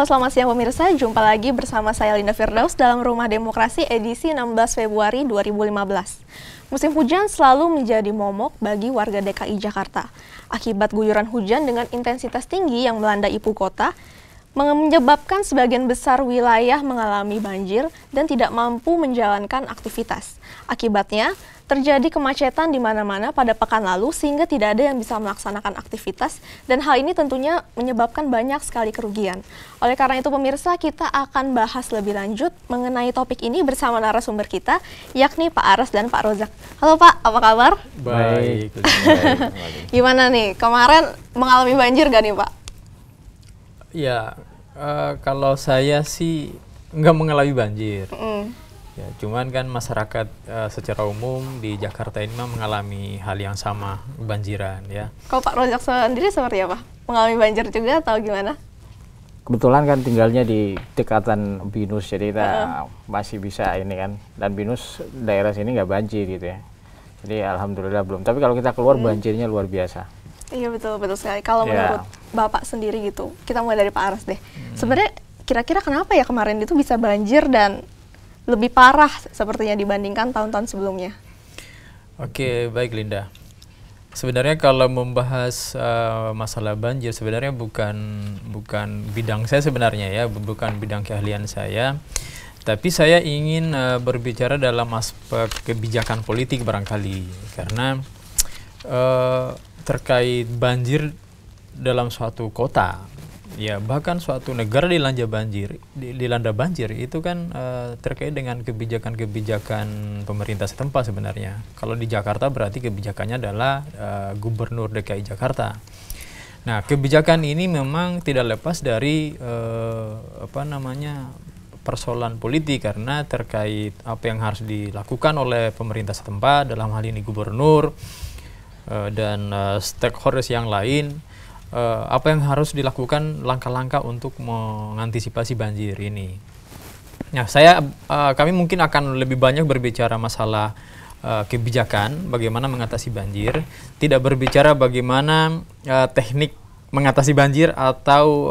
Halo selamat siang pemirsa, jumpa lagi bersama saya Linda Firdaus dalam Rumah Demokrasi edisi 16 Februari 2015. Musim hujan selalu menjadi momok bagi warga DKI Jakarta. Akibat guyuran hujan dengan intensitas tinggi yang melanda ibu kota, menyebabkan sebagian besar wilayah mengalami banjir dan tidak mampu menjalankan aktivitas. Akibatnya, Terjadi kemacetan di mana-mana pada pekan lalu sehingga tidak ada yang bisa melaksanakan aktivitas dan hal ini tentunya menyebabkan banyak sekali kerugian. Oleh karena itu pemirsa kita akan bahas lebih lanjut mengenai topik ini bersama narasumber kita yakni Pak Aras dan Pak Rozak. Halo Pak, apa kabar? Baik. Gimana nih kemarin mengalami banjir gak nih Pak? Ya uh, kalau saya sih nggak mengalami banjir. Mm. Ya, cuman kan masyarakat uh, secara umum di Jakarta ini mah mengalami hal yang sama, banjiran ya. Kalau Pak Rojak sendiri seperti apa? Mengalami banjir juga atau gimana? Kebetulan kan tinggalnya di dekatan Binus, jadi kita uh. masih bisa ini kan. Dan Binus daerah sini nggak banjir gitu ya. Jadi alhamdulillah belum. Tapi kalau kita keluar hmm. banjirnya luar biasa. Iya betul betul sekali. Kalau yeah. menurut Bapak sendiri gitu, kita mulai dari Pak Aras deh. Hmm. Sebenarnya kira-kira kenapa ya kemarin itu bisa banjir dan lebih parah sepertinya dibandingkan tahun-tahun sebelumnya. Oke, okay, baik Linda. Sebenarnya kalau membahas uh, masalah banjir sebenarnya bukan bukan bidang saya sebenarnya ya, bukan bidang keahlian saya. Tapi saya ingin uh, berbicara dalam aspek kebijakan politik barangkali karena uh, terkait banjir dalam suatu kota Ya, bahkan suatu negara dilanda banjir, dilanda banjir itu kan e, terkait dengan kebijakan-kebijakan pemerintah setempat sebenarnya. Kalau di Jakarta berarti kebijakannya adalah e, Gubernur DKI Jakarta. Nah, kebijakan ini memang tidak lepas dari e, apa namanya persoalan politik karena terkait apa yang harus dilakukan oleh pemerintah setempat dalam hal ini gubernur e, dan e, stakeholders yang lain uh, apa yang harus dilakukan langkah-langkah untuk mengantisipasi banjir ini. Nah, saya uh, kami mungkin akan lebih banyak berbicara masalah uh, kebijakan bagaimana mengatasi banjir, tidak berbicara bagaimana uh, teknik mengatasi banjir atau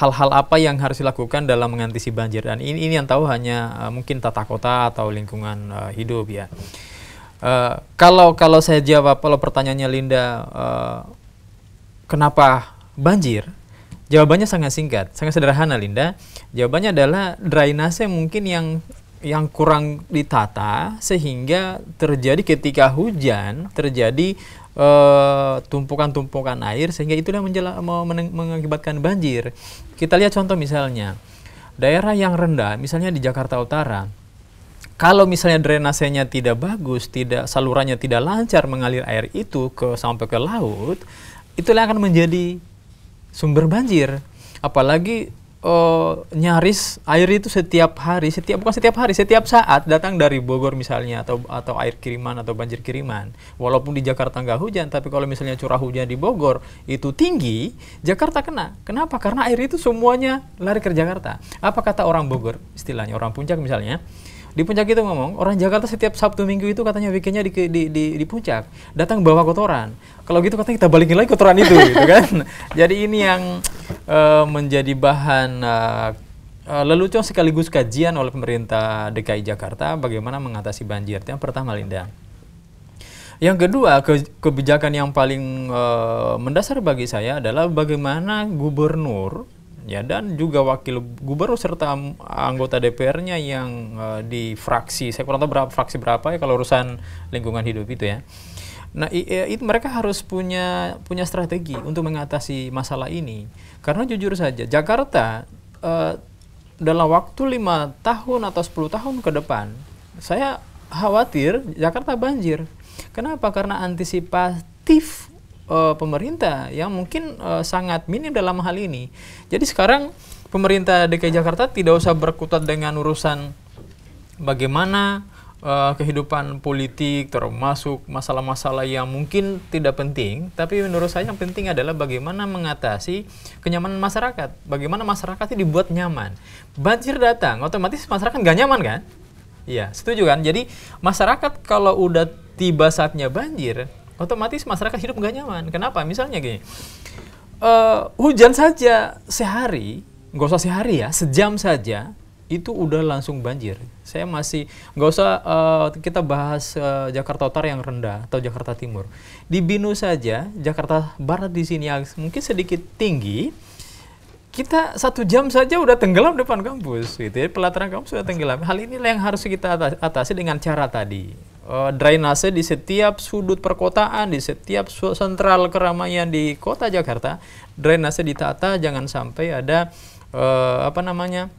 hal-hal uh, apa yang harus dilakukan dalam mengantisipasi banjir dan ini ini yang tahu hanya uh, mungkin tata kota atau lingkungan uh, hidup ya. Uh, kalau kalau saya jawab kalau pertanyaannya Linda uh, Kenapa banjir? Jawabannya sangat singkat, sangat sederhana Linda. Jawabannya adalah drainase mungkin yang yang kurang ditata sehingga terjadi ketika hujan terjadi eh, tumpukan-tumpukan uh, air sehingga itulah mengakibatkan banjir. Kita lihat contoh misalnya daerah yang rendah, misalnya di Jakarta Utara. Kalau misalnya drainasenya tidak bagus, tidak salurannya tidak lancar mengalir air itu ke sampai ke laut, itulah akan menjadi sumber banjir. Apalagi uh, nyaris air itu setiap hari, setiap bukan setiap hari, setiap saat datang dari Bogor misalnya atau atau air kiriman atau banjir kiriman. Walaupun di Jakarta nggak hujan, tapi kalau misalnya curah hujan di Bogor itu tinggi, Jakarta kena. Kenapa? Karena air itu semuanya lari ke Jakarta. Apa kata orang Bogor? Istilahnya orang puncak misalnya di puncak itu ngomong, orang Jakarta setiap Sabtu Minggu itu katanya weekendnya di, di, di, di puncak, datang bawa kotoran. Kalau gitu katanya kita balikin lagi kotoran itu, gitu kan? Jadi ini yang uh, menjadi bahan uh, lelucon sekaligus kajian oleh pemerintah DKI Jakarta bagaimana mengatasi banjir. Yang pertama, Linda. Yang kedua, ke kebijakan yang paling uh, mendasar bagi saya adalah bagaimana gubernur ya dan juga wakil gubernur serta anggota DPR-nya yang uh, di fraksi saya kurang tahu berapa fraksi berapa ya kalau urusan lingkungan hidup itu ya nah eh, itu mereka harus punya punya strategi untuk mengatasi masalah ini karena jujur saja Jakarta uh, dalam waktu lima tahun atau 10 tahun ke depan saya khawatir Jakarta banjir kenapa karena antisipatif uh, pemerintah yang mungkin uh, sangat minim dalam hal ini. Jadi sekarang pemerintah DKI Jakarta tidak usah berkutat dengan urusan bagaimana uh, kehidupan politik termasuk masalah-masalah yang mungkin tidak penting, tapi menurut saya yang penting adalah bagaimana mengatasi kenyamanan masyarakat, bagaimana masyarakat dibuat nyaman. Banjir datang, otomatis masyarakat nggak nyaman kan? Iya, setuju kan? Jadi masyarakat kalau udah tiba saatnya banjir, otomatis masyarakat hidup nggak nyaman. Kenapa? Misalnya gini, uh, hujan saja sehari, nggak usah sehari ya, sejam saja itu udah langsung banjir. Saya masih nggak usah uh, kita bahas uh, Jakarta Utara yang rendah atau Jakarta Timur. Di Binu saja, Jakarta Barat di sini yang mungkin sedikit tinggi, kita satu jam saja udah tenggelam depan kampus, gitu ya. Pelataran kampus sudah tenggelam. Hal inilah yang harus kita atasi dengan cara tadi uh, drainase di setiap sudut perkotaan, di setiap sentral keramaian di kota Jakarta, drainase ditata jangan sampai ada uh, apa namanya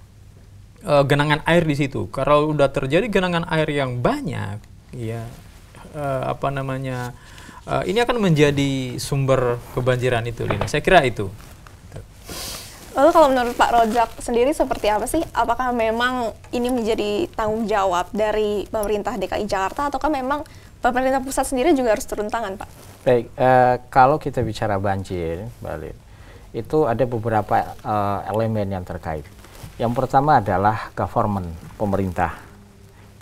uh, genangan air di situ. Kalau udah terjadi genangan air yang banyak, ya uh, apa namanya uh, ini akan menjadi sumber kebanjiran itu, Lina. Saya kira itu. Lalu kalau menurut Pak Rojak sendiri seperti apa sih? Apakah memang ini menjadi tanggung jawab dari pemerintah DKI Jakarta ataukah memang pemerintah pusat sendiri juga harus turun tangan, Pak? Baik, eh, kalau kita bicara banjir, balik itu ada beberapa eh, elemen yang terkait. Yang pertama adalah government, pemerintah.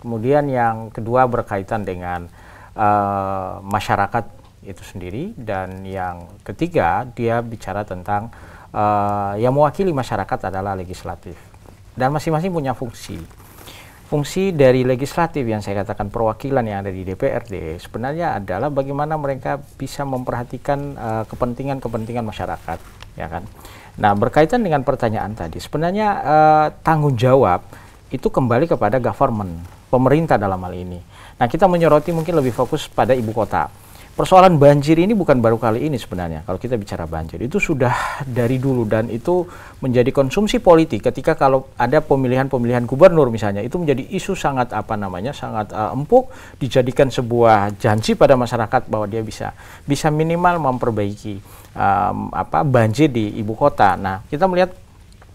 Kemudian yang kedua berkaitan dengan eh, masyarakat itu sendiri dan yang ketiga dia bicara tentang uh, yang mewakili masyarakat adalah legislatif dan masing-masing punya fungsi. Fungsi dari legislatif yang saya katakan perwakilan yang ada di DPRD sebenarnya adalah bagaimana mereka bisa memperhatikan eh, kepentingan-kepentingan uh, masyarakat, ya kan? Nah, berkaitan dengan pertanyaan tadi, sebenarnya uh, tanggung jawab itu kembali kepada government, pemerintah dalam hal ini. Nah, kita menyoroti mungkin lebih fokus pada ibu kota persoalan banjir ini bukan baru kali ini sebenarnya kalau kita bicara banjir itu sudah dari dulu dan itu menjadi konsumsi politik ketika kalau ada pemilihan-pemilihan gubernur misalnya itu menjadi isu sangat apa namanya sangat uh, empuk dijadikan sebuah janji pada masyarakat bahwa dia bisa bisa minimal memperbaiki um, apa banjir di ibu kota. Nah, kita melihat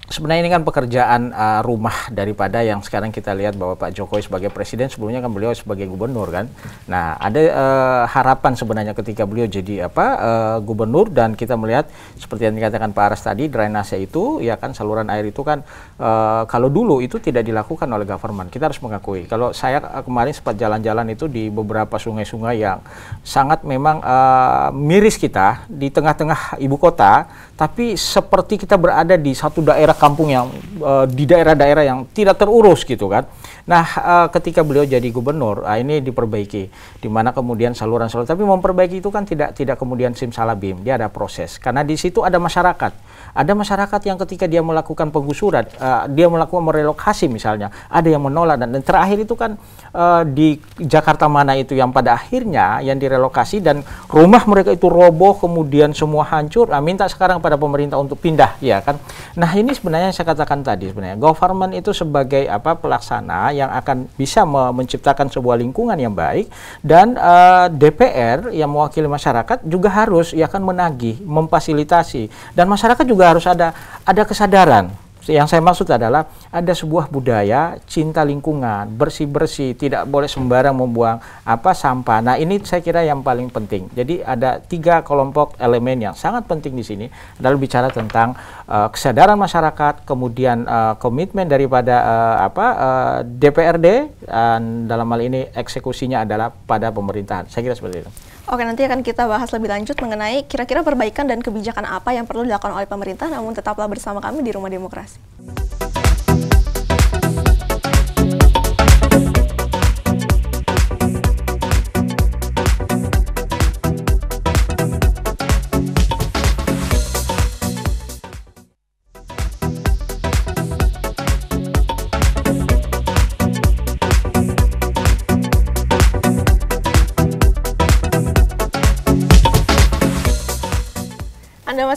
sebenarnya ini kan pekerjaan uh, rumah daripada yang sekarang kita lihat bahwa Pak Jokowi sebagai presiden sebelumnya kan beliau sebagai gubernur kan. Nah, ada uh, harapan sebenarnya ketika beliau jadi apa uh, gubernur dan kita melihat seperti yang dikatakan Pak Aras tadi drainase itu ya kan saluran air itu kan uh, kalau dulu itu tidak dilakukan oleh government. Kita harus mengakui. Kalau saya uh, kemarin sempat jalan-jalan itu di beberapa sungai-sungai yang sangat memang uh, miris kita di tengah-tengah ibu kota tapi seperti kita berada di satu daerah kampung yang uh, di daerah-daerah yang tidak terurus gitu kan. Nah, uh, ketika beliau jadi gubernur, uh, ini diperbaiki di mana kemudian saluran-saluran tapi memperbaiki itu kan tidak tidak kemudian simsalabim, dia ada proses. Karena di situ ada masyarakat. Ada masyarakat yang ketika dia melakukan penggusuran, uh, dia melakukan merelokasi misalnya, ada yang menolak dan, dan terakhir itu kan uh, di Jakarta mana itu yang pada akhirnya yang direlokasi dan rumah mereka itu roboh kemudian semua hancur. Nah, minta sekarang pada pemerintah untuk pindah ya kan. Nah, ini sebenarnya yang saya katakan tadi sebenarnya government itu sebagai apa pelaksana yang akan bisa menciptakan sebuah lingkungan yang baik dan uh, eh, DPR yang mewakili masyarakat juga harus ya kan menagih, memfasilitasi dan masyarakat juga harus ada ada kesadaran yang saya maksud adalah ada sebuah budaya cinta lingkungan, bersih-bersih, tidak boleh sembarang membuang apa sampah. Nah, ini saya kira yang paling penting. Jadi ada tiga kelompok elemen yang sangat penting di sini adalah bicara tentang uh, kesadaran masyarakat, kemudian uh, komitmen daripada uh, apa uh, DPRD dan dalam hal ini eksekusinya adalah pada pemerintahan. Saya kira seperti itu. Oke, nanti akan kita bahas lebih lanjut mengenai kira-kira perbaikan dan kebijakan apa yang perlu dilakukan oleh pemerintah, namun tetaplah bersama kami di Rumah Demokrasi.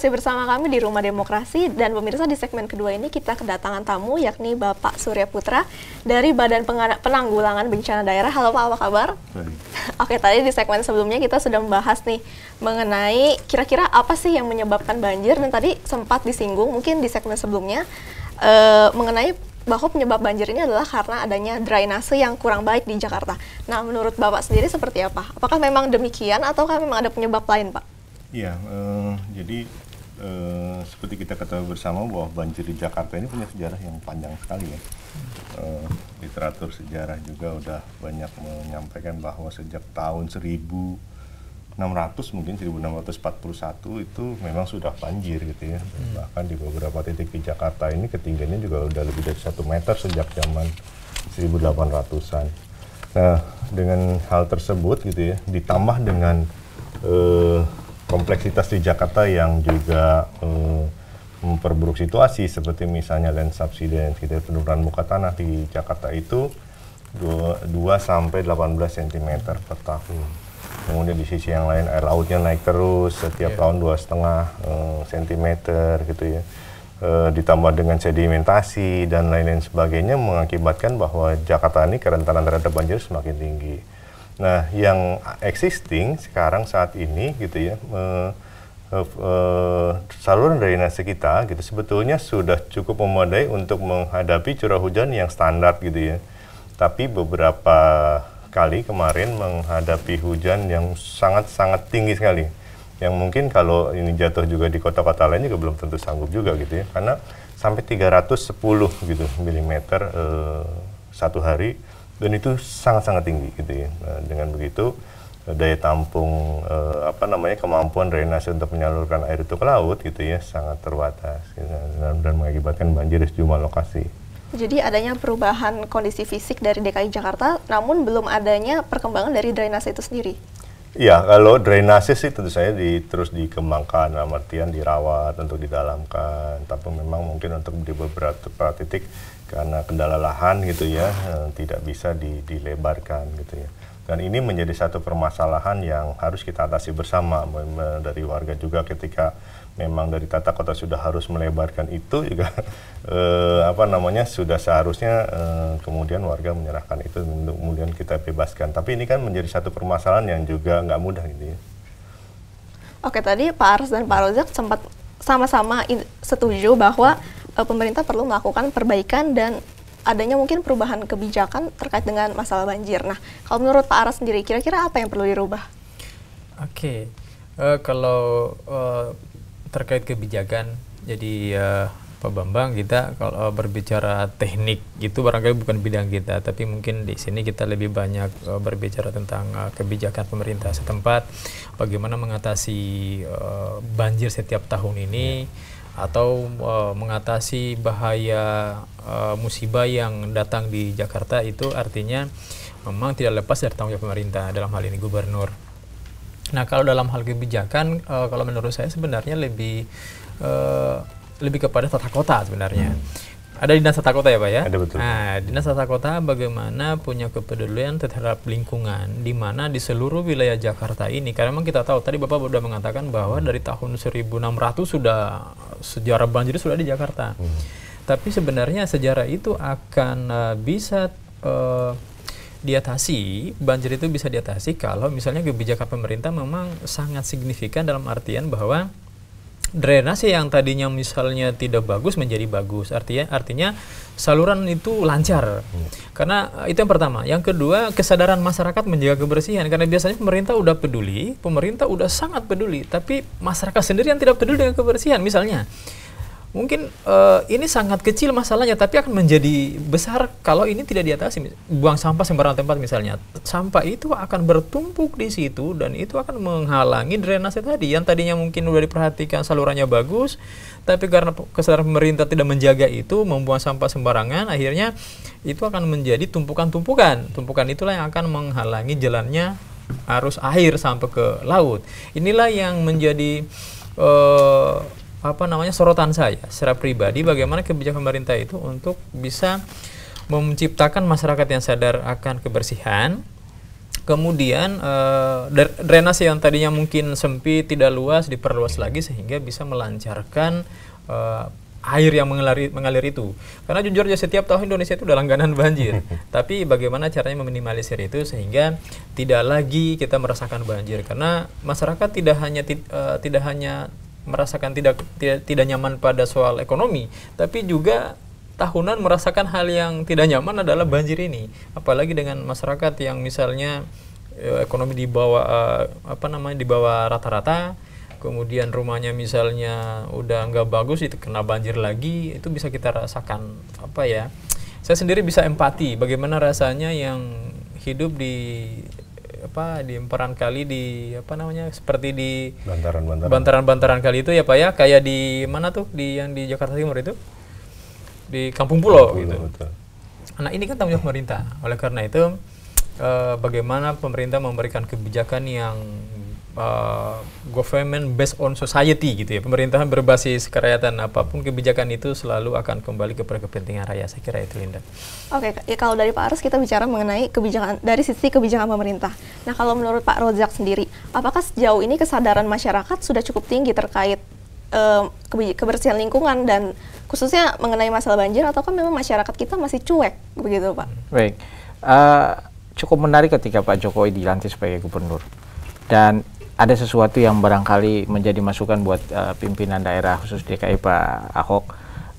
masih bersama kami di Rumah Demokrasi dan pemirsa di segmen kedua ini kita kedatangan tamu yakni Bapak Surya Putra dari Badan Pengana Penanggulangan Bencana Daerah. Halo Pak, apa kabar? Baik. Oke, tadi di segmen sebelumnya kita sudah membahas nih mengenai kira-kira apa sih yang menyebabkan banjir dan tadi sempat disinggung mungkin di segmen sebelumnya eh, mengenai bahwa penyebab banjir ini adalah karena adanya drainase yang kurang baik di Jakarta. Nah, menurut Bapak sendiri seperti apa? Apakah memang demikian atau memang ada penyebab lain, Pak? Iya, eh, jadi Eh, seperti kita ketahui bersama bahwa banjir di Jakarta ini punya sejarah yang panjang sekali ya. E, literatur sejarah juga udah banyak menyampaikan bahwa sejak tahun 1600 mungkin 1641 itu memang sudah banjir gitu ya. Hmm. Bahkan di beberapa titik di Jakarta ini ketinggiannya juga udah lebih dari 1 meter sejak zaman 1800-an. Nah dengan hal tersebut gitu ya ditambah dengan eh, kompleksitas di Jakarta yang juga eh, memperburuk situasi seperti misalnya land subsidence kita penurunan muka tanah di Jakarta itu 2, 2 sampai 18 cm per tahun. Kemudian di sisi yang lain air lautnya naik terus setiap yeah. tahun dua setengah cm eh, gitu ya. E, ditambah dengan sedimentasi dan lain-lain sebagainya mengakibatkan bahwa Jakarta ini kerentanan terhadap banjir semakin tinggi Nah, yang existing sekarang saat ini gitu ya uh, uh, uh, saluran drainase kita gitu sebetulnya sudah cukup memadai untuk menghadapi curah hujan yang standar gitu ya. Tapi beberapa kali kemarin menghadapi hujan yang sangat-sangat tinggi sekali. Yang mungkin kalau ini jatuh juga di kota-kota lain juga belum tentu sanggup juga gitu ya. Karena sampai 310 gitu milimeter e, satu hari dan itu sangat-sangat tinggi gitu ya. Nah, dengan begitu eh, daya tampung eh, apa namanya kemampuan drainase untuk menyalurkan air itu ke laut gitu ya sangat terbatas gitu, dan, mengakibatkan banjir di sejumlah lokasi. Jadi adanya perubahan kondisi fisik dari DKI Jakarta, namun belum adanya perkembangan dari drainase itu sendiri. Ya, kalau drainase sih tentu saja di, terus dikembangkan, artian dirawat untuk didalamkan. Tapi memang mungkin untuk di beberapa titik karena kendala lahan gitu ya eh, tidak bisa di, dilebarkan gitu ya dan ini menjadi satu permasalahan yang harus kita atasi bersama dari warga juga ketika memang dari tata kota sudah harus melebarkan itu juga eh, apa namanya sudah seharusnya eh, kemudian warga menyerahkan itu untuk kemudian kita bebaskan tapi ini kan menjadi satu permasalahan yang juga nggak mudah gitu ya Oke tadi Pak Ars dan Pak Rozak sempat sama-sama setuju bahwa Eh, pemerintah perlu melakukan perbaikan dan adanya mungkin perubahan kebijakan terkait dengan masalah banjir. Nah, kalau menurut Pak Aras sendiri, kira-kira apa yang perlu dirubah? Oke, okay. uh, eh, kalau uh, terkait kebijakan, jadi uh, Pak Bambang kita kalau berbicara teknik itu barangkali bukan bidang kita, tapi mungkin di sini kita lebih banyak uh, berbicara tentang uh, kebijakan pemerintah setempat, bagaimana mengatasi uh, banjir setiap tahun ini. Yeah atau e, mengatasi bahaya e, musibah yang datang di Jakarta itu artinya memang tidak lepas dari tanggung jawab pemerintah dalam hal ini gubernur. Nah kalau dalam hal kebijakan e, kalau menurut saya sebenarnya lebih e, lebih kepada tata kota sebenarnya. Hmm. Ada dinas tata kota ya Pak ya? Ada betul. Nah, dinas tata kota bagaimana punya kepedulian terhadap lingkungan di mana di seluruh wilayah Jakarta ini karena memang kita tahu tadi Bapak sudah mengatakan bahwa hmm. dari tahun 1600 sudah sejarah banjir sudah di Jakarta. Hmm. Tapi sebenarnya sejarah itu akan uh, bisa uh, diatasi banjir itu bisa diatasi kalau misalnya kebijakan pemerintah memang sangat signifikan dalam artian bahwa drenase yang tadinya misalnya tidak bagus menjadi bagus artinya artinya saluran itu lancar hmm. karena eh, itu yang pertama yang kedua kesadaran masyarakat menjaga kebersihan karena biasanya pemerintah udah peduli pemerintah udah sangat peduli tapi masyarakat sendiri yang tidak peduli dengan kebersihan misalnya mungkin uh, ini sangat kecil masalahnya tapi akan menjadi besar kalau ini tidak diatasi buang sampah sembarangan tempat misalnya sampah itu akan bertumpuk di situ dan itu akan menghalangi drainase tadi yang tadinya mungkin sudah diperhatikan salurannya bagus tapi karena kesadaran pemerintah tidak menjaga itu membuang sampah sembarangan akhirnya itu akan menjadi tumpukan-tumpukan tumpukan itulah yang akan menghalangi jalannya arus air sampai ke laut inilah yang menjadi uh, apa namanya sorotan saya secara pribadi bagaimana kebijakan pemerintah itu untuk bisa menciptakan masyarakat yang sadar akan kebersihan kemudian uh, drainase yang tadinya mungkin sempit tidak luas diperluas lagi sehingga bisa melancarkan uh, air yang mengalir, mengalir itu. Karena jujur aja setiap tahun Indonesia itu udah langganan banjir. Tapi bagaimana caranya meminimalisir itu sehingga tidak lagi kita merasakan banjir karena masyarakat tidak hanya uh, tidak hanya merasakan tidak, tidak tidak nyaman pada soal ekonomi, tapi juga tahunan merasakan hal yang tidak nyaman adalah banjir ini. Apalagi dengan masyarakat yang misalnya eh, ekonomi di bawah eh, apa namanya di bawah rata-rata, kemudian rumahnya misalnya udah nggak bagus itu kena banjir lagi, itu bisa kita rasakan apa ya? Saya sendiri bisa empati bagaimana rasanya yang hidup di apa di emperan kali di apa namanya seperti di bantaran-bantaran bantaran kali itu ya Pak ya kayak di mana tuh di yang di Jakarta Timur itu di Kampung Pulau, Kampung gitu. Betul. Nah, ini kan tanggung jawab pemerintah. Oleh karena itu e, bagaimana pemerintah memberikan kebijakan yang uh, government based on society gitu ya pemerintahan berbasis kerakyatan apapun kebijakan itu selalu akan kembali kepada kepentingan rakyat saya kira itu Linda. Oke okay, ya, kalau dari Pak Aris kita bicara mengenai kebijakan dari sisi kebijakan pemerintah. Nah kalau menurut Pak Rozak sendiri apakah sejauh ini kesadaran masyarakat sudah cukup tinggi terkait uh, kebersihan lingkungan dan khususnya mengenai masalah banjir atau kan memang masyarakat kita masih cuek begitu Pak? Baik. Uh, cukup menarik ketika Pak Jokowi dilantik sebagai gubernur dan ada sesuatu yang barangkali menjadi masukan buat uh, pimpinan daerah khusus DKI Pak Ahok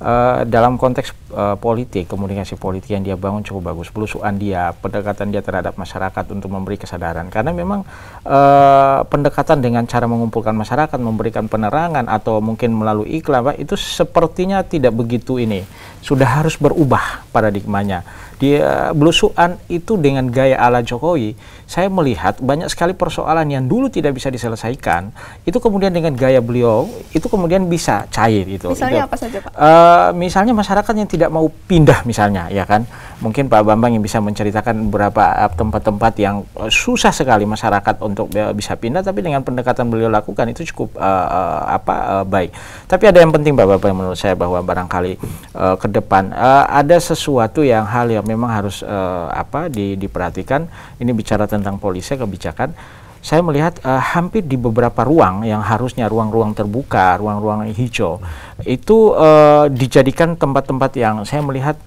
uh, dalam konteks uh, politik komunikasi politik yang dia bangun cukup bagus pelusuan dia pendekatan dia terhadap masyarakat untuk memberi kesadaran karena memang uh, pendekatan dengan cara mengumpulkan masyarakat memberikan penerangan atau mungkin melalui iklan Pak itu sepertinya tidak begitu ini sudah harus berubah paradigmanya dia belusuan itu dengan gaya ala Jokowi, saya melihat banyak sekali persoalan yang dulu tidak bisa diselesaikan, itu kemudian dengan gaya beliau itu kemudian bisa cair gitu. Misalnya itu. apa saja Pak? Uh, misalnya masyarakat yang tidak mau pindah misalnya, ya kan? mungkin Pak Bambang yang bisa menceritakan beberapa eh, tempat-tempat yang eh, susah sekali masyarakat untuk eh, bisa pindah tapi dengan pendekatan beliau lakukan itu cukup uh, apa uh, baik. Tapi ada yang penting Pak bapak menurut saya bahwa barangkali uh, ke depan uh, ada sesuatu yang hal yang memang harus uh, apa di, diperhatikan. Ini bicara tentang polisi kebijakan saya melihat uh, hampir di beberapa ruang yang harusnya ruang-ruang terbuka, ruang-ruang hijau itu uh, dijadikan tempat-tempat yang saya melihat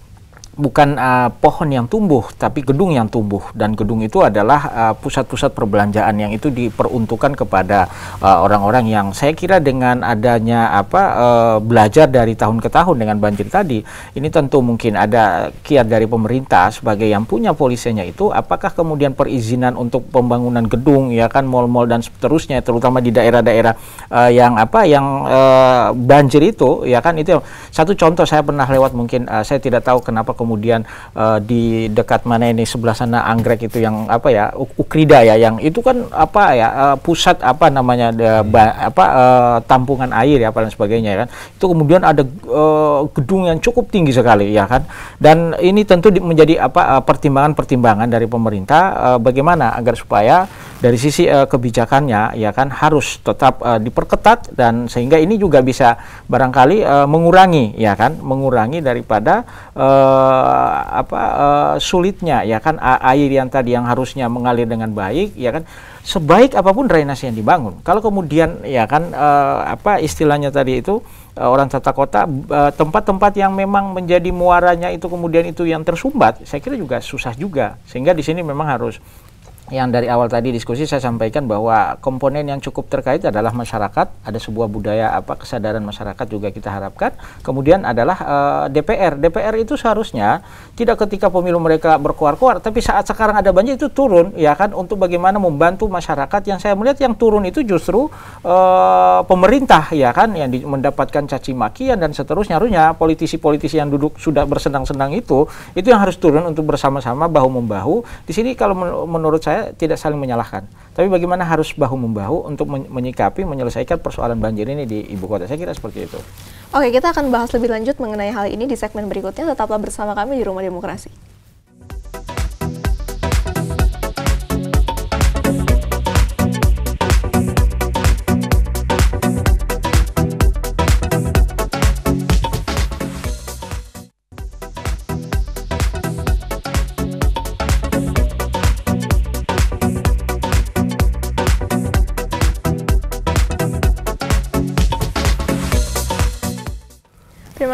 bukan uh, pohon yang tumbuh, tapi gedung yang tumbuh. Dan gedung itu adalah ah, pusat-pusat uh, perbelanjaan yang itu diperuntukkan kepada ah, orang-orang uh, yang saya kira dengan adanya apa uh, belajar dari tahun ke tahun dengan banjir tadi, ini tentu mungkin ada kiat dari pemerintah sebagai yang punya polisinya itu, apakah kemudian perizinan untuk pembangunan gedung, ya kan mal-mal dan seterusnya, terutama di daerah-daerah uh, yang apa yang uh, banjir itu, ya kan itu satu contoh saya pernah lewat mungkin uh, saya tidak tahu kenapa kemudian uh, di dekat mana ini sebelah sana anggrek itu yang apa ya Ukrida ya yang itu kan apa ya uh, pusat apa namanya de, ba, apa uh, tampungan air ya apa dan sebagainya ya kan itu kemudian ada uh, gedung yang cukup tinggi sekali ya kan dan ini tentu di, menjadi apa pertimbangan-pertimbangan dari pemerintah uh, bagaimana agar supaya dari sisi uh, kebijakannya ya kan harus tetap uh, diperketat dan sehingga ini juga bisa barangkali uh, mengurangi ya kan mengurangi daripada uh, apa uh, sulitnya ya kan air yang tadi yang harusnya mengalir dengan baik ya kan sebaik apapun drainase yang dibangun kalau kemudian ya kan uh, apa istilahnya tadi itu uh, orang tata kota tempat-tempat uh, tempat -tempat yang memang menjadi muaranya itu kemudian itu yang tersumbat saya kira juga susah juga sehingga di sini memang harus yang dari awal tadi diskusi saya sampaikan bahwa komponen yang cukup terkait adalah masyarakat, ada sebuah budaya apa kesadaran masyarakat juga kita harapkan. Kemudian adalah e, eh, DPR. DPR itu seharusnya tidak ketika pemilu mereka berkuar-kuar tapi saat sekarang ada banjir itu turun ya kan untuk bagaimana membantu masyarakat. Yang saya melihat yang turun itu justru e, pemerintah ya kan yang di, mendapatkan caci makian dan seterusnya. Harusnya politisi-politisi yang duduk sudah bersenang-senang itu itu yang harus turun untuk bersama-sama bahu membahu. Di sini kalau menurut saya saya tidak saling menyalahkan. Tapi bagaimana harus bahu membahu untuk menyikapi, menyelesaikan persoalan banjir ini di ibu kota? Saya kira seperti itu. Oke, kita akan bahas lebih lanjut mengenai hal ini di segmen berikutnya. Tetaplah bersama kami di Rumah Demokrasi.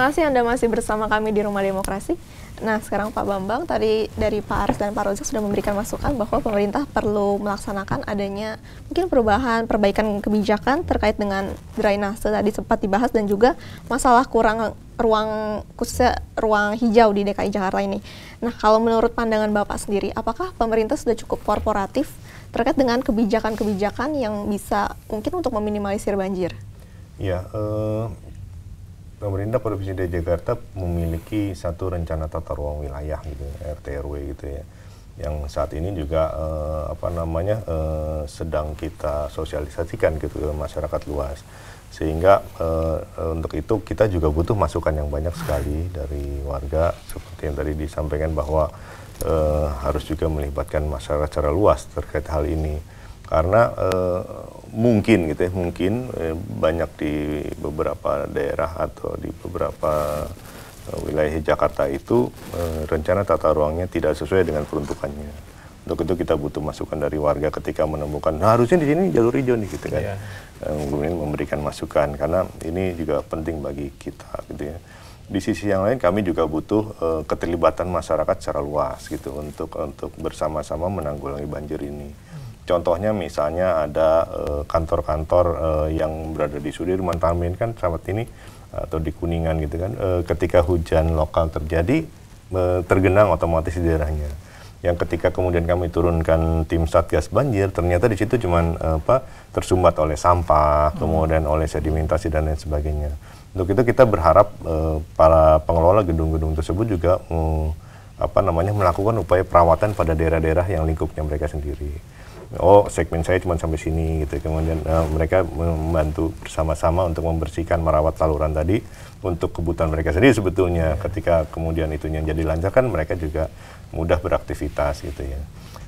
terima kasih Anda masih bersama kami di Rumah Demokrasi. Nah, sekarang Pak Bambang tadi dari Pak Aris dan Pak Rozak sudah memberikan masukan bahwa pemerintah perlu melaksanakan adanya mungkin perubahan, perbaikan kebijakan terkait dengan drainase tadi sempat dibahas dan juga masalah kurang ruang khususnya ruang hijau di DKI Jakarta ini. Nah, kalau menurut pandangan Bapak sendiri, apakah pemerintah sudah cukup korporatif terkait dengan kebijakan-kebijakan yang bisa mungkin untuk meminimalisir banjir? Ya, uh, pemerintah Provinsi DKI Jakarta memiliki satu rencana tata ruang wilayah gitu, ya, RTRW gitu ya, yang saat ini juga eh, apa namanya eh, sedang kita sosialisasikan gitu ke masyarakat luas, sehingga eh, eh, untuk itu kita juga butuh masukan yang banyak sekali dari warga seperti yang tadi disampaikan bahwa eh, harus juga melibatkan masyarakat secara luas terkait hal ini karena eh, mungkin gitu ya mungkin eh, banyak di beberapa daerah atau di beberapa eh, wilayah Jakarta itu eh, rencana tata ruangnya tidak sesuai dengan peruntukannya. Untuk itu kita butuh masukan dari warga ketika menemukan nah, harusnya di sini jalur hijau nih gitu kan. Yeah. Iya. Kemudian memberikan masukan karena ini juga penting bagi kita gitu ya. Di sisi yang lain kami juga butuh uh, keterlibatan masyarakat secara luas gitu untuk untuk bersama-sama menanggulangi banjir ini Contohnya misalnya ada eh, kantor-kantor uh, uh, yang berada di Sudirman, Tamrin kan saat ini atau di Kuningan gitu kan, uh, ketika hujan lokal terjadi uh, tergenang otomatis di daerahnya. Yang ketika kemudian kami turunkan tim satgas banjir, ternyata di situ cuman uh, apa tersumbat oleh sampah, hmm. kemudian oleh sedimentasi dan lain sebagainya. Untuk itu kita berharap uh, para pengelola gedung-gedung tersebut juga uh, apa namanya melakukan upaya perawatan pada daerah-daerah yang lingkupnya mereka sendiri oh segmen saya cuma sampai sini gitu kemudian uh, mereka membantu bersama-sama untuk membersihkan merawat saluran tadi untuk kebutuhan mereka sendiri sebetulnya yeah. ketika kemudian itu yang jadi lancar kan mereka juga mudah beraktivitas gitu ya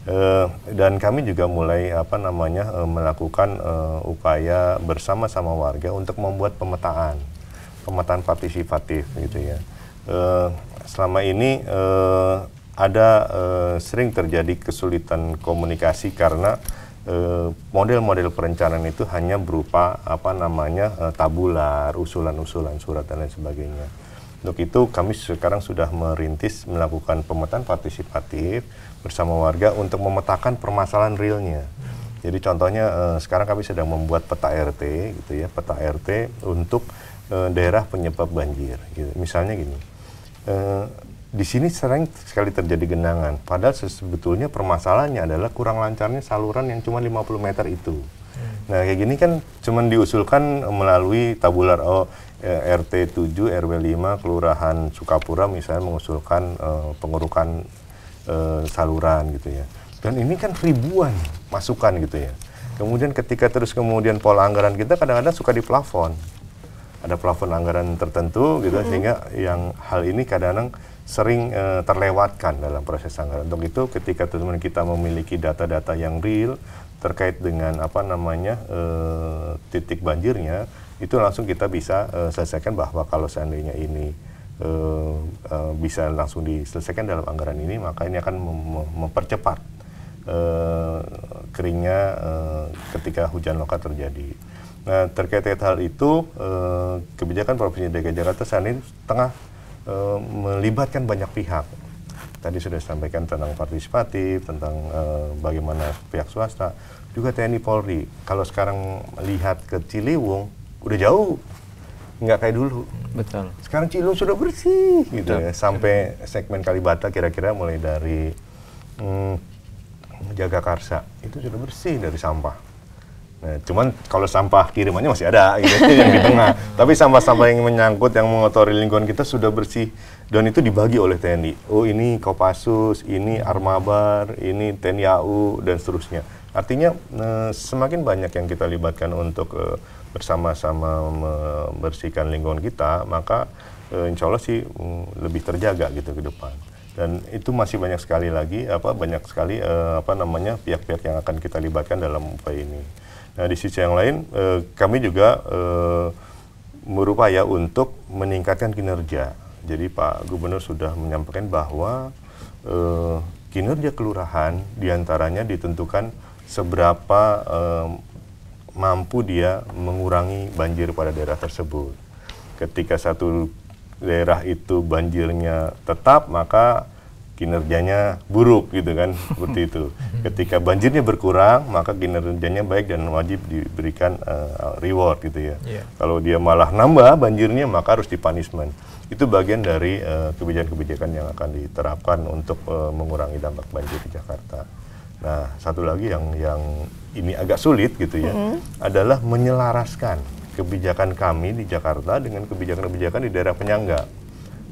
Uh, dan kami juga mulai apa namanya uh, melakukan uh, upaya bersama-sama warga untuk membuat pemetaan pemetaan partisipatif gitu ya. Uh, selama ini uh, ada uh, sering terjadi kesulitan komunikasi karena eh, model-model perencanaan itu hanya berupa apa namanya eh, tabular, usulan-usulan surat dan lain sebagainya. Untuk itu kami sekarang sudah merintis melakukan pemetaan partisipatif bersama warga untuk memetakan permasalahan realnya. Jadi contohnya sekarang kami sedang membuat peta RT gitu ya, peta RT untuk daerah penyebab banjir. Gitu. Misalnya gini, di sini sering sekali terjadi genangan. Padahal sebetulnya permasalahannya adalah kurang lancarnya saluran yang cuma 50 meter itu. Hmm. Nah, kayak gini kan cuma diusulkan melalui tabular oh, RT 7 RW 5 Kelurahan Sukapura misalnya mengusulkan eh, pengurukan eh, saluran gitu ya. Dan ini kan ribuan masukan gitu ya. Kemudian ketika terus kemudian pola anggaran kita kadang-kadang suka di plafon. Ada plafon anggaran tertentu gitu mm -hmm. sehingga yang hal ini kadang-kadang sering e, terlewatkan dalam proses anggaran. Untuk itu ketika teman-teman kita memiliki data-data yang real terkait dengan apa namanya e, titik banjirnya, itu langsung kita bisa e, selesaikan bahwa kalau seandainya ini e, e, bisa langsung diselesaikan dalam anggaran ini, maka ini akan mem mempercepat e, keringnya e, ketika hujan lokal terjadi. Nah terkait hal itu, e, kebijakan Provinsi DKI Jakarta saat ini tengah uh, melibatkan banyak pihak. Tadi sudah disampaikan tentang partisipatif, tentang uh, bagaimana pihak swasta, juga TNI Polri. Kalau sekarang lihat ke Ciliwung, udah jauh, nggak kayak dulu. Betul. Sekarang Ciliwung sudah bersih, gitu Betul. ya. Sampai segmen Kalibata kira-kira mulai dari hmm, Jaga Karsa itu sudah bersih dari sampah Nah, cuman kalau sampah kirimannya masih ada gitu yang di tengah. Tapi sampah-sampah yang menyangkut yang mengotori lingkungan kita sudah bersih dan itu dibagi oleh TNI. Oh, ini Kopassus, ini Armabar, ini TNI AU dan seterusnya. Artinya eh, semakin banyak yang kita libatkan untuk eh, bersama-sama membersihkan lingkungan kita, maka eh, insya Allah sih mm, lebih terjaga gitu ke depan dan itu masih banyak sekali lagi apa banyak sekali eh, apa namanya pihak-pihak yang akan kita libatkan dalam upaya ini. Nah, di sisi yang lain e, kami juga e, berupaya untuk meningkatkan kinerja. Jadi Pak Gubernur sudah menyampaikan bahwa e, kinerja kelurahan diantaranya ditentukan seberapa e, mampu dia mengurangi banjir pada daerah tersebut. Ketika satu daerah itu banjirnya tetap, maka kinerjanya buruk gitu kan seperti itu. Ketika banjirnya berkurang maka kinerjanya baik dan wajib diberikan uh, reward gitu ya. Yeah. Kalau dia malah nambah banjirnya maka harus dipunishment. Itu bagian dari eh, kebijakan-kebijakan uh, yang akan diterapkan untuk uh, mengurangi dampak banjir di Jakarta. Nah satu lagi yang yang ini agak sulit gitu ya mm -hmm. adalah menyelaraskan kebijakan kami di Jakarta dengan kebijakan-kebijakan di daerah penyangga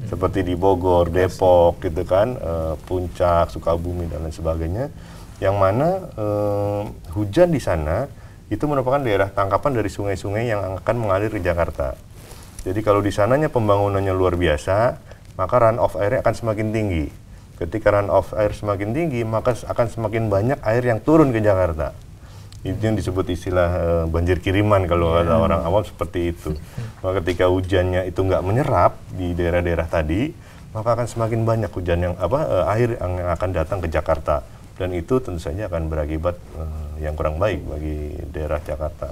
seperti di Bogor, iya Depok gitu kan, uh, Puncak, Sukabumi dan lain sebagainya, yang mana uh, hujan di sana itu merupakan daerah tangkapan dari sungai-sungai yang akan mengalir ke Jakarta. Jadi kalau di sananya pembangunannya luar biasa, maka run off airnya akan semakin tinggi. Ketika run off air semakin tinggi, maka akan semakin banyak air yang turun ke Jakarta itu yang disebut istilah uh, banjir kiriman kalau yeah. ada orang awam seperti itu. Maka ketika hujannya itu nggak menyerap di daerah-daerah tadi, maka akan semakin banyak hujan yang apa uh, air yang akan datang ke Jakarta dan itu tentu saja akan berakibat uh, yang kurang baik bagi daerah Jakarta.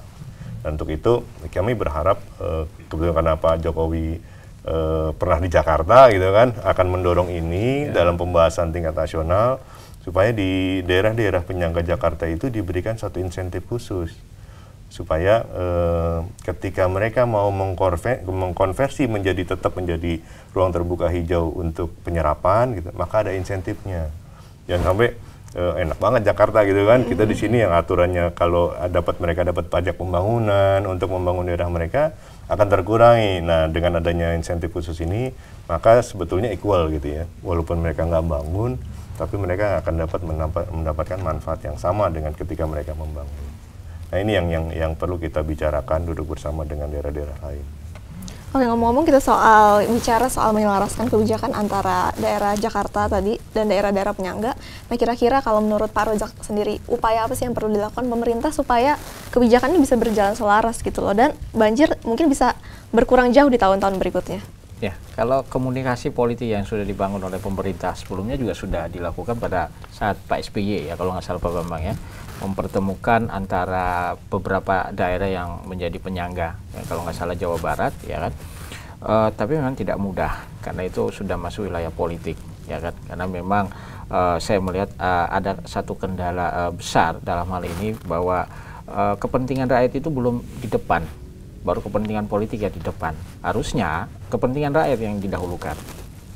Dan untuk itu kami berharap uh, kebetulan karena Pak Jokowi uh, pernah di Jakarta gitu kan akan mendorong ini yeah. dalam pembahasan tingkat nasional supaya di daerah-daerah penyangga Jakarta itu diberikan satu insentif khusus supaya eh, ketika mereka mau mengkonversi menjadi tetap menjadi ruang terbuka hijau untuk penyerapan gitu maka ada insentifnya jangan sampai eh, enak banget Jakarta gitu kan kita di sini yang aturannya kalau dapat mereka dapat pajak pembangunan untuk membangun daerah mereka akan terkurangi nah dengan adanya insentif khusus ini maka sebetulnya equal gitu ya walaupun mereka nggak bangun tapi mereka akan dapat mendapatkan manfaat yang sama dengan ketika mereka membangun. Nah ini yang yang yang perlu kita bicarakan duduk bersama dengan daerah-daerah lain. Oke ngomong-ngomong kita soal bicara soal menyelaraskan kebijakan antara daerah Jakarta tadi dan daerah-daerah penyangga. Nah kira-kira kalau menurut Pak Rojak sendiri upaya apa sih yang perlu dilakukan pemerintah supaya kebijakan ini bisa berjalan selaras gitu loh dan banjir mungkin bisa berkurang jauh di tahun-tahun berikutnya? Ya, kalau komunikasi politik yang sudah dibangun oleh pemerintah sebelumnya juga sudah dilakukan pada saat Pak SBY ya kalau nggak salah Pak Bambang ya mempertemukan antara beberapa daerah yang menjadi penyangga ya, kalau nggak salah Jawa Barat ya kan uh, tapi memang tidak mudah karena itu sudah masuk wilayah politik ya kan karena memang uh, saya melihat uh, ada satu kendala uh, besar dalam hal ini bahwa uh, kepentingan rakyat itu belum di depan baru kepentingan politik ya di depan. Harusnya kepentingan rakyat yang didahulukan.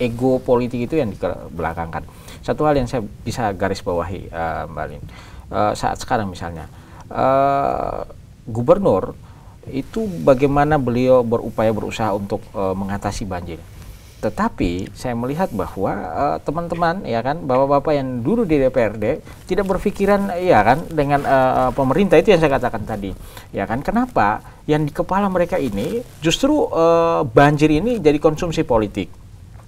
Ego politik itu yang dibelakangkan. Satu hal yang saya bisa garis bawahi, uh, Mbak Lin, uh, saat sekarang misalnya, uh, gubernur itu bagaimana beliau berupaya berusaha untuk uh, mengatasi banjir tetapi saya melihat bahwa eh, teman-teman uh, ya kan bapak-bapak yang dulu di DPRD tidak berpikiran ya kan dengan uh, pemerintah itu yang saya katakan tadi. Ya kan kenapa yang di kepala mereka ini justru uh, banjir ini jadi konsumsi politik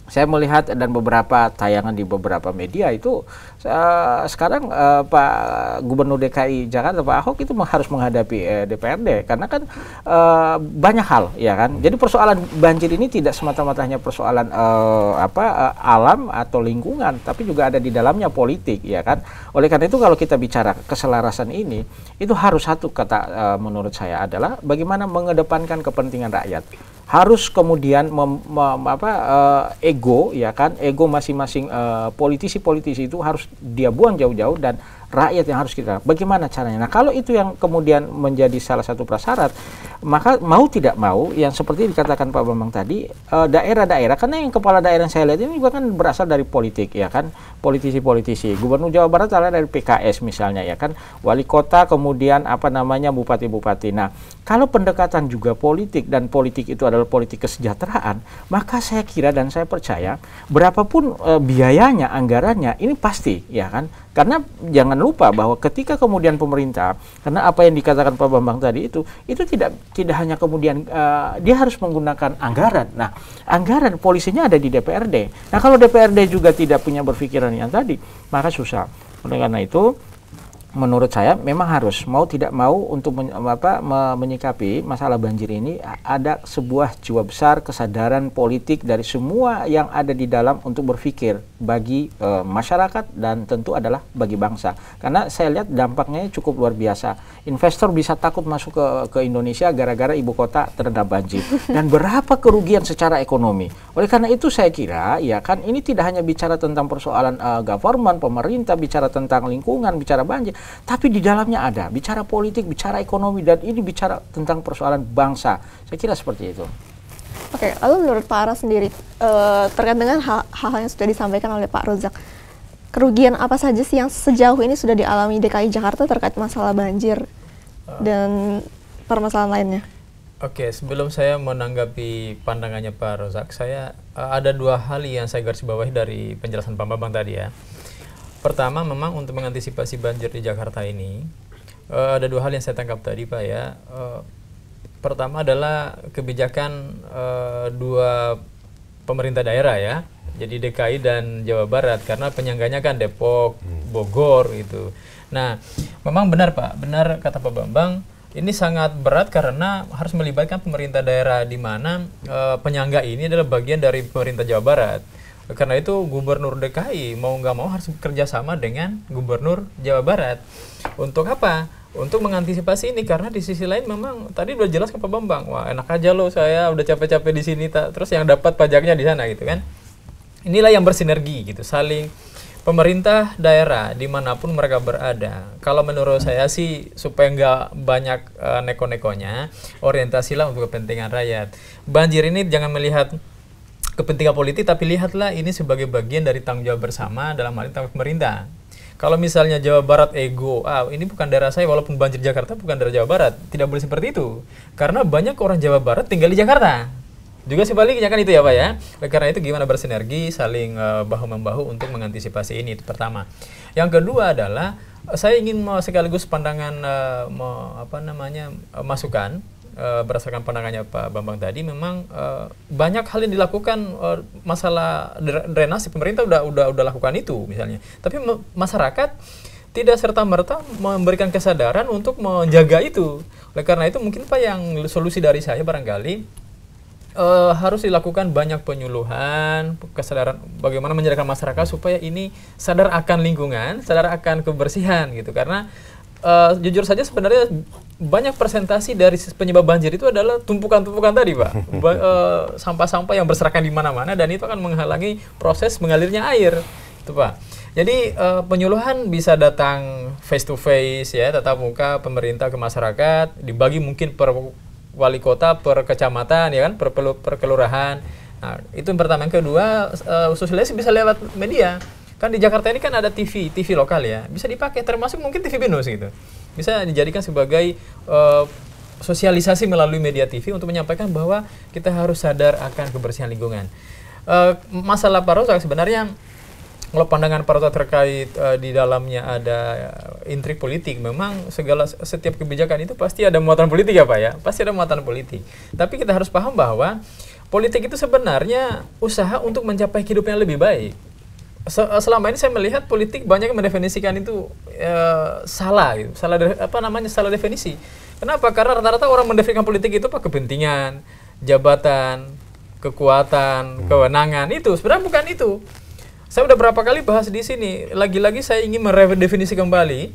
saya melihat dan beberapa tayangan di beberapa media itu uh, sekarang uh, Pak Gubernur DKI Jakarta Pak Ahok itu harus menghadapi uh, eh, DPRD karena kan uh, banyak hal ya kan. Jadi persoalan banjir ini tidak semata-mata hanya persoalan uh, apa uh, alam atau lingkungan tapi juga ada di dalamnya politik ya kan. Oleh karena itu kalau kita bicara keselarasan ini itu harus satu kata uh, menurut saya adalah bagaimana mengedepankan kepentingan rakyat harus kemudian mem, mem, apa, uh, ego ya kan ego masing-masing eh, politisi-politisi itu harus dia buang jauh-jauh dan rakyat yang harus kita bagaimana caranya nah kalau itu yang kemudian menjadi salah satu prasyarat maka mau tidak mau yang seperti dikatakan Pak Bambang tadi eh, daerah-daerah karena yang kepala daerah yang saya lihat ini juga kan berasal dari politik ya kan politisi-politisi gubernur Jawa Barat adalah dari PKS misalnya ya kan wali kota kemudian apa namanya bupati-bupati nah kalau pendekatan juga politik dan politik itu adalah politik kesejahteraan, maka saya kira dan saya percaya berapapun e, biayanya, anggarannya ini pasti ya kan. Karena jangan lupa bahwa ketika kemudian pemerintah, karena apa yang dikatakan Pak Bambang tadi itu, itu tidak tidak hanya kemudian e, dia harus menggunakan anggaran. Nah, anggaran polisinya ada di DPRD. Nah, kalau DPRD juga tidak punya berpikiran yang tadi, maka susah. Oleh karena itu, menurut saya memang harus mau tidak mau untuk men, apa, me, menyikapi masalah banjir ini ada sebuah jiwa besar kesadaran politik dari semua yang ada di dalam untuk berpikir bagi e, masyarakat dan tentu adalah bagi bangsa karena saya lihat dampaknya cukup luar biasa investor bisa takut masuk ke ke Indonesia gara-gara ibu kota terendam banjir dan berapa kerugian secara ekonomi oleh karena itu saya kira ya kan ini tidak hanya bicara tentang persoalan e, government pemerintah bicara tentang lingkungan bicara banjir tapi di dalamnya ada bicara politik, bicara ekonomi dan ini bicara tentang persoalan bangsa. Saya kira seperti itu. Oke, okay, lalu menurut Pak Ara sendiri uh, terkait dengan hal-hal yang sudah disampaikan oleh Pak Rozak, kerugian apa saja sih yang sejauh ini sudah dialami DKI Jakarta terkait masalah banjir dan permasalahan lainnya? Oke, okay, sebelum saya menanggapi pandangannya Pak Rozak, saya eh, ada dua hal yang saya garis bawahi dari penjelasan Pak Bambang tadi ya. Pertama memang untuk mengantisipasi banjir di Jakarta ini uh, ada dua hal yang saya tangkap tadi Pak ya. Uh, pertama adalah kebijakan uh, dua pemerintah daerah ya. Jadi DKI dan Jawa Barat karena penyangganya kan Depok, hmm. Bogor itu Nah, memang benar Pak, benar kata Pak Bambang ini sangat berat karena harus melibatkan pemerintah daerah di mana e, penyangga ini adalah bagian dari pemerintah Jawa Barat. Karena itu Gubernur DKI mau nggak mau harus kerjasama dengan Gubernur Jawa Barat. Untuk apa? Untuk mengantisipasi ini karena di sisi lain memang tadi udah jelas ke Pak Bambang, wah enak aja loh saya udah capek-capek di sini, tak terus yang dapat pajaknya di sana gitu kan. Inilah yang bersinergi gitu, saling pemerintah daerah dimanapun mereka berada. Kalau menurut saya sih supaya nggak banyak uh, neko-nekonya, orientasilah untuk kepentingan rakyat. Banjir ini jangan melihat kepentingan politik tapi lihatlah ini sebagai bagian dari tanggung jawab bersama dalam hal ini pemerintah kalau misalnya Jawa Barat ego, ah ini bukan daerah saya walaupun banjir Jakarta bukan daerah Jawa Barat, tidak boleh seperti itu. Karena banyak orang Jawa Barat tinggal di Jakarta. Juga sebaliknya kan itu ya Pak ya. karena itu gimana bersinergi saling uh, eh, bahu membahu untuk mengantisipasi ini itu pertama. Yang kedua adalah eh, saya ingin sekaligus pandangan uh, mau apa namanya masukan uh, berdasarkan pandangannya Pak Bambang tadi memang uh, banyak hal yang dilakukan uh, masalah drenasi pemerintah udah udah udah lakukan itu misalnya. Tapi masyarakat tidak serta merta memberikan kesadaran untuk menjaga itu. Oleh karena itu mungkin Pak yang solusi dari saya barangkali uh, harus dilakukan banyak penyuluhan, kesadaran bagaimana menjadikan masyarakat supaya ini sadar akan lingkungan, sadar akan kebersihan gitu. Karena uh, jujur saja sebenarnya banyak presentasi dari penyebab banjir itu adalah tumpukan-tumpukan tadi, Pak. sampah eh, sampah-sampah yang berserakan di mana-mana dan itu akan menghalangi proses mengalirnya air. Itu, Pak. Jadi uh, penyuluhan bisa datang face to face ya, tatap muka pemerintah ke masyarakat, dibagi mungkin per wali kota, per kecamatan ya kan, per, per kelurahan. Nah, itu yang pertama. Yang kedua, uh, eh, sosialisasi bisa lewat media. Kan di Jakarta ini kan ada TV, TV lokal ya. Bisa dipakai termasuk mungkin TV Binus gitu bisa dijadikan sebagai uh, sosialisasi melalui media TV untuk menyampaikan bahwa kita harus sadar akan kebersihan lingkungan. Uh, masalah parota sebenarnya kalau pandangan parota terkait uh, di dalamnya ada uh, intrik politik, memang segala setiap kebijakan itu pasti ada muatan politik ya Pak ya, pasti ada muatan politik. Tapi kita harus paham bahwa politik itu sebenarnya usaha untuk mencapai kehidupan yang lebih baik Eh, selama ini saya melihat politik banyak yang mendefinisikan itu e, salah gitu. salah apa namanya salah definisi kenapa karena rata-rata orang mendefinisikan politik itu apa kepentingan jabatan kekuatan hmm. kewenangan itu sebenarnya bukan itu saya udah berapa kali bahas di sini lagi-lagi saya ingin meredefinisi kembali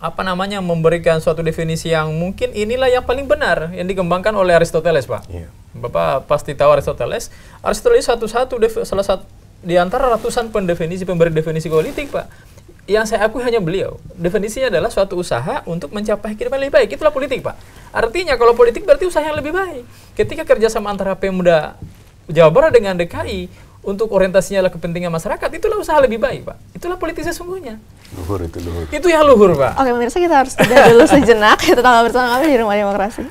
apa namanya memberikan suatu definisi yang mungkin inilah yang paling benar yang dikembangkan oleh Aristoteles pak yeah. bapak pasti tahu Aristoteles Aristoteles satu-satu salah satu di antara ratusan pendefinisi pemberi definisi politik, Pak, yang saya akui hanya beliau. Definisinya adalah suatu usaha untuk mencapai kehidupan lebih baik. Itulah politik, Pak. Artinya kalau politik berarti usaha yang lebih baik. Ketika kerjasama antara pemuda Jawa Barat dengan DKI untuk orientasinya adalah kepentingan masyarakat, itulah usaha lebih baik, Pak. Itulah politik sesungguhnya. Luhur itu luhur. Itu yang luhur, Pak. Oke, pemirsa kita harus jeda dulu sejenak. Kita Tetap bersama kami di Rumah Demokrasi.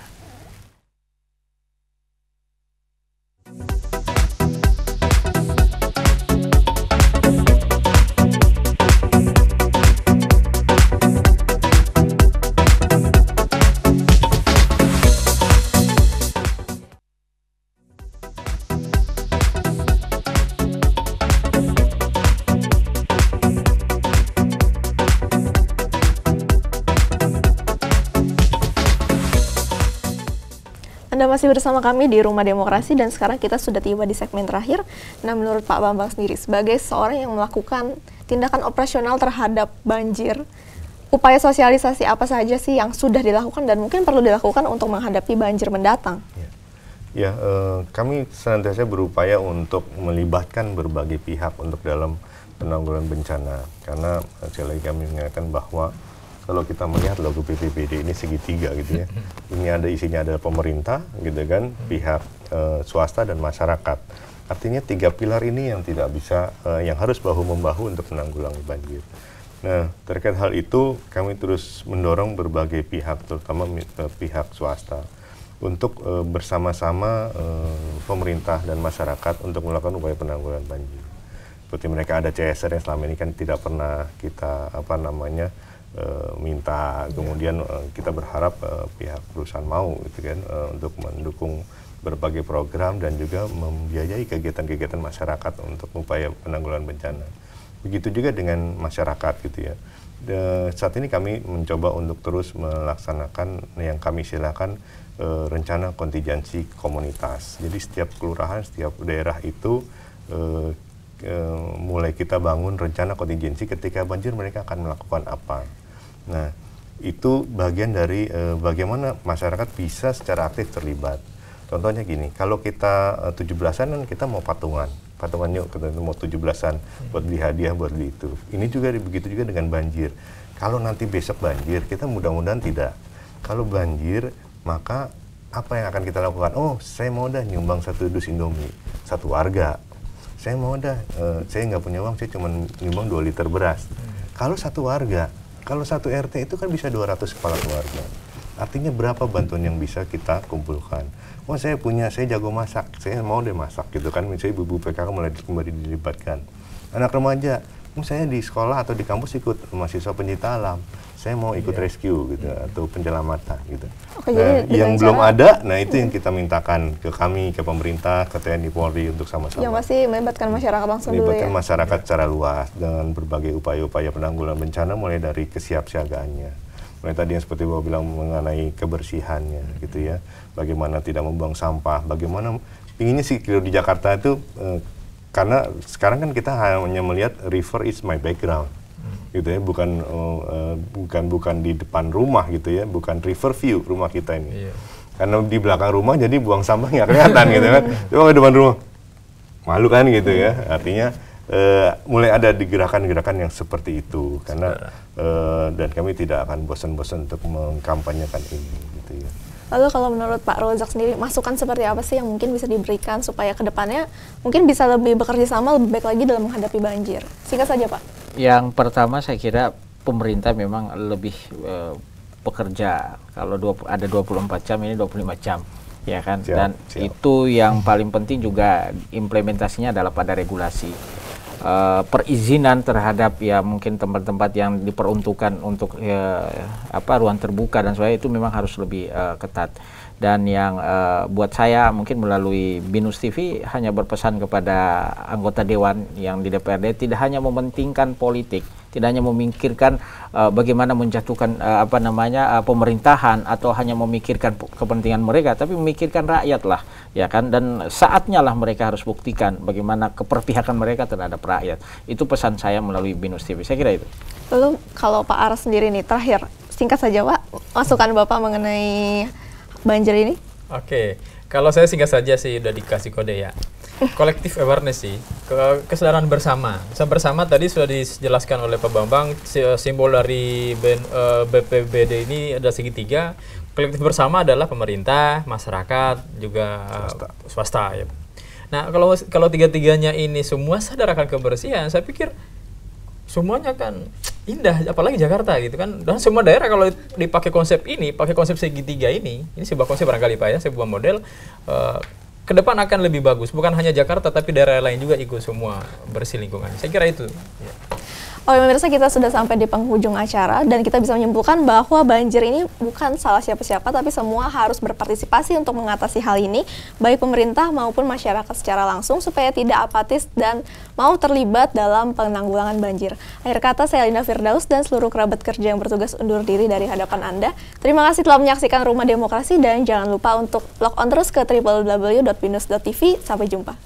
Anda masih bersama kami di Rumah Demokrasi dan sekarang kita sudah tiba di segmen terakhir. Nah, menurut Pak Bambang sendiri sebagai seorang yang melakukan tindakan operasional terhadap banjir, upaya sosialisasi apa saja sih yang sudah dilakukan dan mungkin perlu dilakukan untuk menghadapi banjir mendatang? Ya, ya eh, kami senantiasa berupaya untuk melibatkan berbagai pihak untuk dalam penanggulangan bencana karena eh, sekali lagi kami mengingatkan bahwa kalau kita melihat logo BPBD ini segitiga gitu ya. Ini ada isinya ada pemerintah gitu kan, pihak e, swasta dan masyarakat. Artinya tiga pilar ini yang tidak bisa e, yang harus bahu membahu untuk menanggulangi banjir. Nah, terkait hal itu kami terus mendorong berbagai pihak terutama e, pihak swasta untuk e, bersama-sama e, pemerintah dan masyarakat untuk melakukan upaya penanggulangan banjir. Seperti mereka ada CSR yang selama ini kan tidak pernah kita apa namanya Eh, minta kemudian uh, kita berharap uh, pihak perusahaan mau gitu kan uh, untuk mendukung berbagai program dan juga membiayai kegiatan-kegiatan masyarakat untuk upaya penanggulangan bencana. Begitu juga dengan masyarakat gitu ya. De, saat ini kami mencoba untuk terus melaksanakan yang kami silakan e, rencana kontingensi komunitas. Jadi setiap kelurahan, setiap daerah itu e, e, mulai kita bangun rencana kontingensi ketika banjir mereka akan melakukan apa Nah, itu bagian dari e, bagaimana masyarakat bisa secara aktif terlibat. Contohnya gini, kalau kita eh, tujuh belasan kan kita mau patungan. Patungan yuk, kita mau 17-an buat beli hadiah, buat beli itu. Ini juga begitu juga dengan banjir. Kalau nanti besok banjir, kita mudah-mudahan tidak. Kalau banjir, maka apa yang akan kita lakukan? Oh, saya mau dah nyumbang satu dus Indomie, satu warga. Saya mau dah, e, saya nggak punya uang, saya cuma nyumbang dua liter beras. Kalau satu warga, kalau satu RT itu kan bisa 200 kepala keluarga. Artinya berapa bantuan yang bisa kita kumpulkan? oh, saya punya, saya jago masak, saya mau deh masak gitu kan. Misalnya ibu-ibu PKK mulai kembali dilibatkan. Anak remaja, misalnya di sekolah atau di kampus ikut mahasiswa pencinta alam saya mau ikut iya. rescue gitu iya. atau penyelamatan gitu. Okay, nah, jadi yang belum cara, ada, nah itu yang kita mintakan ke kami, ke pemerintah, ke TNI Polri untuk sama-sama. Yang masih melibatkan masyarakat langsung melibatkan dulu ya. masyarakat secara luas dengan berbagai upaya-upaya penanggulangan bencana mulai dari kesiapsiagaannya. Mulai tadi yang seperti bapak bilang mengenai kebersihannya gitu ya. Bagaimana tidak membuang sampah, bagaimana pinginnya sih kalau di Jakarta itu eh, karena sekarang kan kita hanya melihat river is my background gitu ya bukan uh, bukan bukan di depan rumah gitu ya bukan river view rumah kita ini iya. karena di belakang rumah jadi buang sampah nggak kelihatan gitu kan cuma di depan rumah malu kan gitu ya artinya uh, mulai ada di gerakan-gerakan yang seperti itu karena uh, dan kami tidak akan bosan-bosan untuk mengkampanyekan ini gitu ya Lalu kalau menurut Pak Rozak sendiri, masukan seperti apa sih yang mungkin bisa diberikan supaya kedepannya mungkin bisa lebih bekerja sama, lebih baik lagi dalam menghadapi banjir? Singkat saja Pak. Yang pertama saya kira pemerintah memang lebih e, eh, pekerja. Kalau 20, ada 24 jam, ini 25 jam ya kan siap, dan siap. itu yang paling penting juga implementasinya adalah pada regulasi uh, perizinan terhadap ya mungkin tempat-tempat yang diperuntukkan untuk ya, apa ruang terbuka dan sebagainya itu memang harus lebih uh, ketat dan yang uh, buat saya mungkin melalui Binus TV hanya berpesan kepada anggota dewan yang di DPRD tidak hanya mementingkan politik tidak hanya memikirkan uh, bagaimana menjatuhkan uh, apa namanya uh, pemerintahan atau hanya memikirkan kepentingan mereka tapi memikirkan rakyat lah ya kan dan saatnya lah mereka harus buktikan bagaimana keperpihakan mereka terhadap rakyat itu pesan saya melalui Binus TV saya kira itu lalu kalau Pak Aras sendiri nih terakhir singkat saja Pak masukan Bapak mengenai banjir ini oke okay. Kalau saya singkat saja sih udah dikasih kode ya. Kolektif awareness sih, ke kesadaran bersama. Kesadaran bersama tadi sudah dijelaskan oleh Pak Bambang, eh, simbol dari ben, uh, eh, BPBD ini ada segitiga. Kolektif bersama adalah pemerintah, masyarakat, juga swasta. swasta ya. Nah, kalau kalau tiga-tiganya ini semua sadar akan kebersihan, saya pikir semuanya kan indah apalagi Jakarta gitu kan dan semua daerah kalau dipakai konsep ini pakai konsep segitiga ini ini sebuah konsep barangkali pak ya sebuah model uh, ke depan akan lebih bagus bukan hanya Jakarta tapi daerah lain juga ikut semua bersih lingkungan saya kira itu ya. Oke oh, ya, pemirsa kita sudah sampai di penghujung acara dan kita bisa menyimpulkan bahwa banjir ini bukan salah siapa-siapa tapi semua harus berpartisipasi untuk mengatasi hal ini baik pemerintah maupun masyarakat secara langsung supaya tidak apatis dan mau terlibat dalam penanggulangan banjir. Akhir kata saya Lina Firdaus dan seluruh kerabat kerja yang bertugas undur diri dari hadapan Anda. Terima kasih telah menyaksikan Rumah Demokrasi dan jangan lupa untuk log on terus ke www.binus.tv. Sampai jumpa.